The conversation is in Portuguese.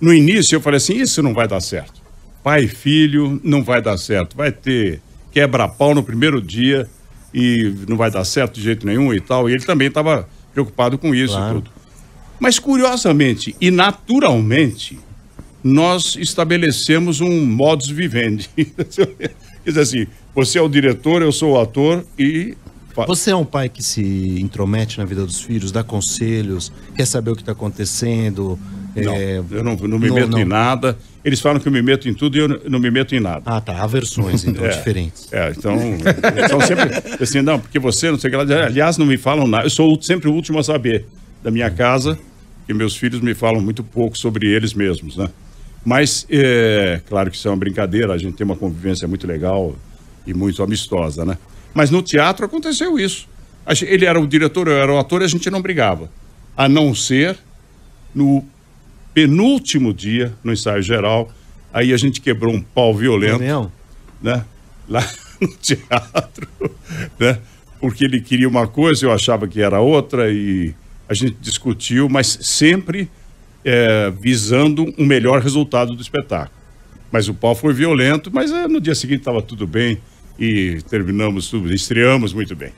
No início eu falei assim: isso não vai dar certo. Pai e filho não vai dar certo. Vai ter quebra-pau no primeiro dia e não vai dar certo de jeito nenhum e tal. E ele também estava preocupado com isso claro. tudo. Mas curiosamente e naturalmente, nós estabelecemos um modus vivendi. Quer dizer assim, você é o diretor, eu sou o ator e. Você é um pai que se intromete na vida dos filhos, dá conselhos, quer saber o que está acontecendo, é, não, é, eu não, não me meto não. em nada. Eles falam que eu me meto em tudo e eu não me meto em nada. Ah, tá. Há versões, então, é, diferentes. É, então, são sempre assim, não, porque você, não sei o que lá. Aliás, não me falam nada. Eu sou sempre o último a saber da minha casa, que meus filhos me falam muito pouco sobre eles mesmos, né? Mas, é, claro que isso é uma brincadeira, a gente tem uma convivência muito legal e muito amistosa, né? Mas no teatro aconteceu isso. Ele era o diretor, eu era o ator e a gente não brigava. A não ser no penúltimo dia no ensaio geral. Aí a gente quebrou um pau violento, Não. né? Lá no teatro, né? Porque ele queria uma coisa, eu achava que era outra e a gente discutiu, mas sempre é, visando um melhor resultado do espetáculo. Mas o pau foi violento, mas é, no dia seguinte estava tudo bem e terminamos tudo, estreamos muito bem.